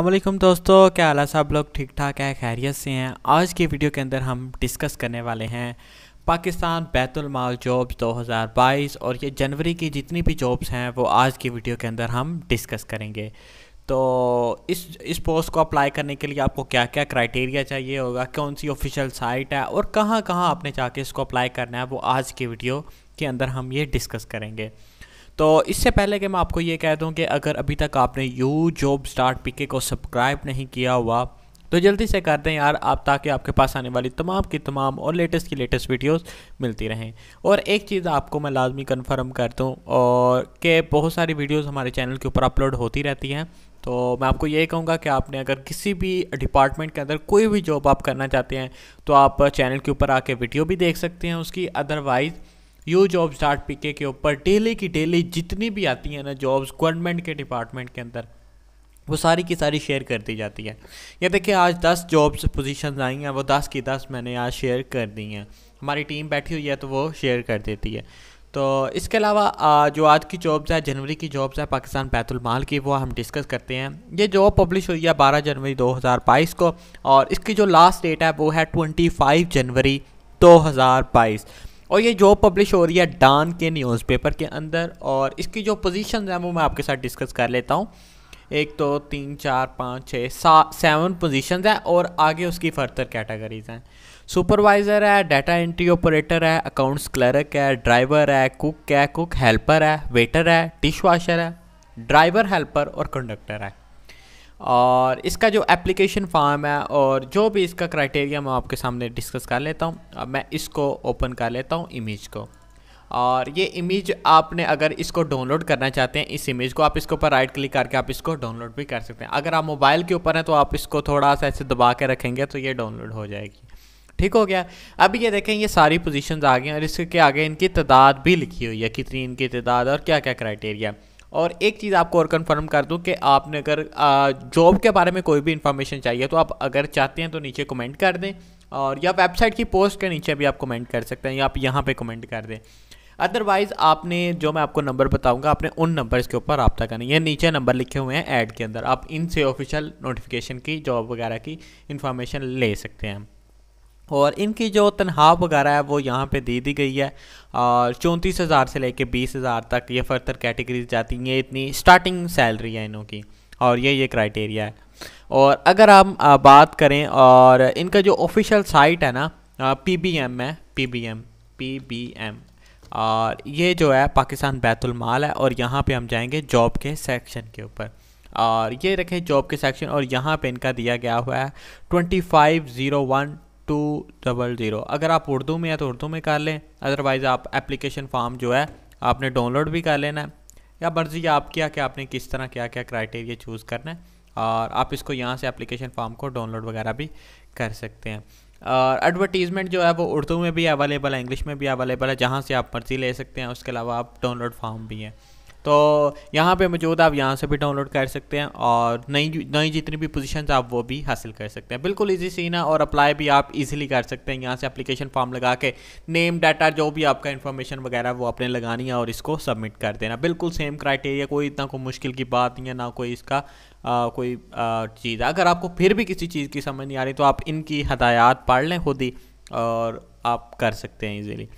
अल्लाम दोस्तों क्या हाल है सब लोग ठीक ठाक है खैरियत से हैं आज की वीडियो के अंदर हम डिस्कस करने वाले हैं पाकिस्तान बैतुलमाल जॉब्स 2022 और ये जनवरी की जितनी भी जॉब्स हैं वो आज की वीडियो के अंदर हम डिस्कस करेंगे तो इस इस पोस्ट को अप्लाई करने के लिए आपको क्या क्या क्राइटेरिया चाहिए होगा कौन सी ऑफिशियल साइट है और कहाँ कहाँ आपने जाके इसको अप्लाई करना है वो आज की वीडियो के अंदर हम ये डिस्कस करेंगे तो इससे पहले कि मैं आपको ये कह दूँ कि अगर अभी तक आपने यू जॉब स्टार्ट पीके को सब्सक्राइब नहीं किया हुआ तो जल्दी से कर दें यार आप ताकि आपके पास आने वाली तमाम की तमाम और लेटेस्ट की लेटेस्ट वीडियोस मिलती रहें और एक चीज़ आपको मैं लाजमी कन्फर्म कर दूँ और कि बहुत सारी वीडियोस हमारे चैनल के ऊपर अपलोड होती रहती हैं तो मैं आपको ये कहूँगा कि आपने अगर किसी भी डिपार्टमेंट के अंदर कोई भी जॉब आप करना चाहते हैं तो आप चैनल के ऊपर आके वीडियो भी देख सकते हैं उसकी अदरवाइज़ यू जॉब स्टार्ट पीके के ऊपर डेली की डेली जितनी भी आती है ना जॉब्स गवर्नमेंट के डिपार्टमेंट के अंदर वो सारी की सारी शेयर कर दी जाती है या देखिए आज दस जॉब्स पोजीशन आई हैं वो दस की दस मैंने आज शेयर कर दी हैं हमारी टीम बैठी हुई है तो वो शेयर कर देती है तो इसके अलावा जो आज की जॉब्स है जनवरी की जॉब्स है पाकिस्तान बैतुलमाल की वो हम डिस्कस करते हैं ये जॉब पब्लिश हुई है बारह जनवरी दो को और इसकी जो लास्ट डेट है वो है ट्वेंटी जनवरी दो और ये जॉब पब्लिश हो रही है डान के न्यूज़पेपर के अंदर और इसकी जो पोजीशन है वो मैं आपके साथ डिस्कस कर लेता हूँ एक तो तीन चार पाँच छः सात सेवन पोजीशंस हैं और आगे उसकी फर्दर कैटेगरीज हैं सुपरवाइज़र है डाटा एंट्री ऑपरेटर है अकाउंट्स क्लर्क है ड्राइवर है कुक है कुक हेल्पर है वेटर है डिश वाशर है ड्राइवर हेल्पर और कंडक्टर है और इसका जो एप्लीकेशन फॉर्म है और जो भी इसका क्राइटेरिया मैं आपके सामने डिस्कस कर लेता हूँ अब मैं इसको ओपन कर लेता हूँ इमेज को और ये इमेज आपने अगर इसको डाउनलोड करना चाहते हैं इस इमेज को आप इसके ऊपर राइट क्लिक करके आप इसको डाउनलोड भी कर सकते हैं अगर आप मोबाइल के ऊपर हैं तो आप इसको थोड़ा सा ऐसे दबा के रखेंगे तो ये डाउनलोड हो जाएगी ठीक हो गया अब ये देखें ये सारी पोजीशंस आ गई हैं और इसके आगे इनकी तादाद भी लिखी हुई है कितनी इनकी तादाद और क्या क्या क्राइटेरिया है और एक चीज़ आपको और कंफर्म कर दूं कि आपने अगर जॉब के बारे में कोई भी इन्फॉर्मेशन चाहिए तो आप अगर चाहते हैं तो नीचे कमेंट कर दें और या वेबसाइट की पोस्ट के नीचे भी आप कमेंट कर सकते हैं या आप यहाँ पे कमेंट कर दें अदरवाइज़ आपने जो मैं आपको नंबर बताऊँगा आपने उन नंबर्स के ऊपर रबता करना ये नीचे नंबर लिखे हुए हैं ऐड के अंदर आप इनसे ऑफिशियल नोटिफिकेशन की जॉब वगैरह की इन्फॉर्मेशन ले सकते हैं और इनकी जो तनख्वाह वगैरह है वो यहाँ पे दे दी गई है और चौंतीस हज़ार से लेके बीस हज़ार तक ये फर्दर कैटेगरीज जाती हैं ये इतनी स्टार्टिंग सैलरी है इनों की और ये ये क्राइटेरिया है और अगर हम बात करें और इनका जो ऑफिशियल साइट है ना पी बी एम है P B M P B M और ये जो है पाकिस्तान बैतुलमाल है और यहाँ पर हम जाएँगे जॉब के सेक्शन के ऊपर और ये रखें जॉब के सेक्शन और यहाँ पे इनका दिया गया हुआ है twenty five zero one two double zero अगर आप उर्दू में हैं तो उर्दू में कर लें अदरवाइज़ आप एप्लीकेशन फॉर्म जो है आपने डाउनलोड भी कर लेना है या मर्ज़ी आप क्या कि आपने किस तरह क्या क्या क्राइटेरिया चूज़ करना है और आप इसको यहाँ से एप्लीकेशन फॉर्म को डाउनलोड वगैरह भी कर सकते हैं और एडवर्टीज़मेंट जो है वो उर्दू में भी अवेलेबल है इंग्लिश में भी अवेलेबल है जहाँ से आप मर्ज़ी ले सकते हैं उसके अलावा आप डाउनलोड फॉर्म भी हैं तो यहाँ पे मौजूद आप यहाँ से भी डाउनलोड कर सकते हैं और नई नई जितनी भी पोजीशंस आप वो भी हासिल कर सकते हैं बिल्कुल इजी सीन है और अप्लाई भी आप इजीली कर सकते हैं यहाँ से एप्लीकेशन फॉर्म लगा के नेम डाटा जो भी आपका इन्फॉर्मेशन वगैरह वो आपने लगानी है और इसको सबमिट कर देना बिल्कुल सेम क्राइटेरिया कोई इतना कोई मुश्किल की बात नहीं है ना कोई इसका आ, कोई चीज़ अगर आपको फिर भी किसी चीज़ की समझ नहीं आ रही तो आप इनकी हदायत पढ़ लें खुद ही और आप कर सकते हैं ईज़िली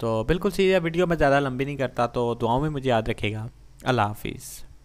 तो बिल्कुल सीधा वीडियो मैं ज़्यादा लंबी नहीं करता तो दुआओं में मुझे याद रखेगा अल्लाह हाफिज़